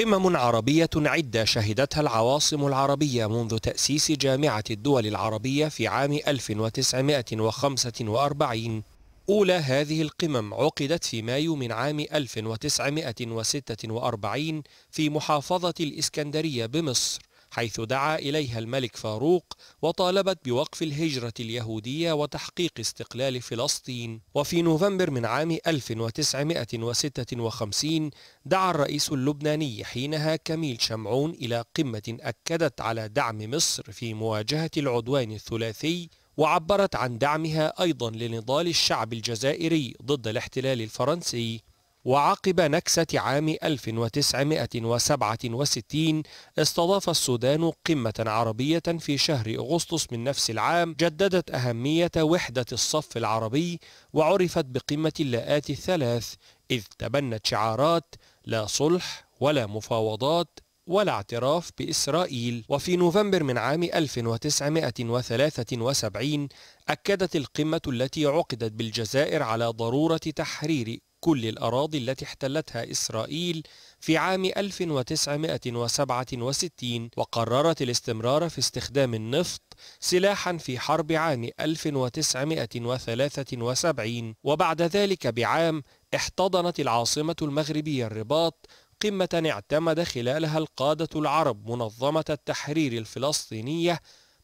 قمم عربية عدة شهدتها العواصم العربية منذ تأسيس جامعة الدول العربية في عام 1945 أولى هذه القمم عقدت في مايو من عام 1946 في محافظة الإسكندرية بمصر حيث دعا إليها الملك فاروق وطالبت بوقف الهجرة اليهودية وتحقيق استقلال فلسطين وفي نوفمبر من عام 1956 دعا الرئيس اللبناني حينها كميل شمعون إلى قمة أكدت على دعم مصر في مواجهة العدوان الثلاثي وعبرت عن دعمها أيضا لنضال الشعب الجزائري ضد الاحتلال الفرنسي وعقب نكسة عام 1967 استضاف السودان قمة عربية في شهر أغسطس من نفس العام جددت أهمية وحدة الصف العربي وعرفت بقمة اللاءات الثلاث إذ تبنت شعارات لا صلح ولا مفاوضات ولا اعتراف بإسرائيل وفي نوفمبر من عام 1973 أكدت القمة التي عقدت بالجزائر على ضرورة تحرير كل الأراضي التي احتلتها إسرائيل في عام 1967 وقررت الاستمرار في استخدام النفط سلاحا في حرب عام 1973 وبعد ذلك بعام احتضنت العاصمة المغربية الرباط قمة اعتمد خلالها القادة العرب منظمة التحرير الفلسطينية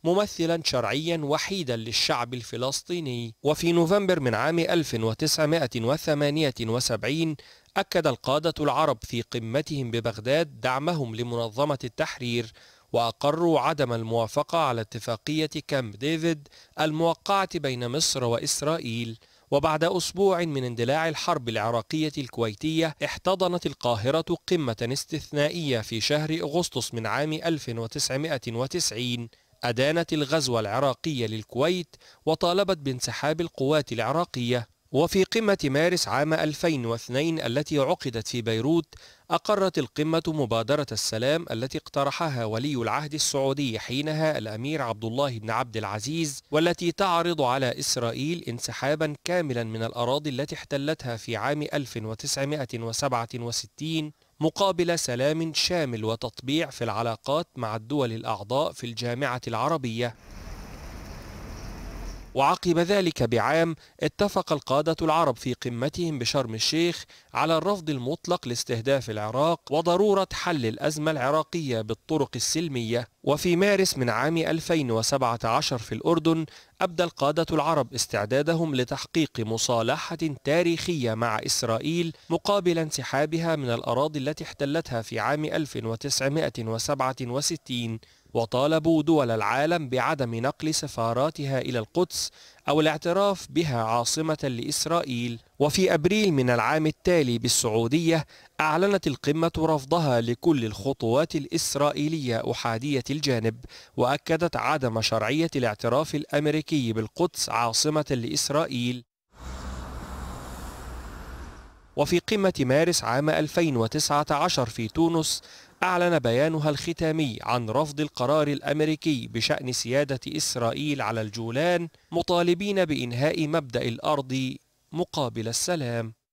ممثلا شرعيا وحيدا للشعب الفلسطيني وفي نوفمبر من عام 1978 أكد القادة العرب في قمتهم ببغداد دعمهم لمنظمة التحرير وأقروا عدم الموافقة على اتفاقية كامب ديفيد الموقعة بين مصر وإسرائيل وبعد أسبوع من اندلاع الحرب العراقية الكويتية احتضنت القاهرة قمة استثنائية في شهر أغسطس من عام 1990 أدانت الغزو العراقي للكويت وطالبت بانسحاب القوات العراقية وفي قمة مارس عام 2002 التي عقدت في بيروت أقرت القمة مبادرة السلام التي اقترحها ولي العهد السعودي حينها الأمير عبد الله بن عبد العزيز والتي تعرض على إسرائيل انسحابا كاملا من الأراضي التي احتلتها في عام 1967 مقابل سلام شامل وتطبيع في العلاقات مع الدول الأعضاء في الجامعة العربية وعقب ذلك بعام اتفق القادة العرب في قمتهم بشرم الشيخ على الرفض المطلق لاستهداف العراق وضرورة حل الأزمة العراقية بالطرق السلمية وفي مارس من عام 2017 في الأردن أبدى القادة العرب استعدادهم لتحقيق مصالحة تاريخية مع إسرائيل مقابل انسحابها من الأراضي التي احتلتها في عام 1967 وطالبوا دول العالم بعدم نقل سفاراتها إلى القدس أو الاعتراف بها عاصمة لإسرائيل وفي أبريل من العام التالي بالسعودية أعلنت القمة رفضها لكل الخطوات الإسرائيلية أحادية الجانب وأكدت عدم شرعية الاعتراف الأمريكي بالقدس عاصمة لإسرائيل وفي قمة مارس عام 2019 في تونس أعلن بيانها الختامي عن رفض القرار الأمريكي بشأن سيادة إسرائيل على الجولان مطالبين بإنهاء مبدأ الأرض مقابل السلام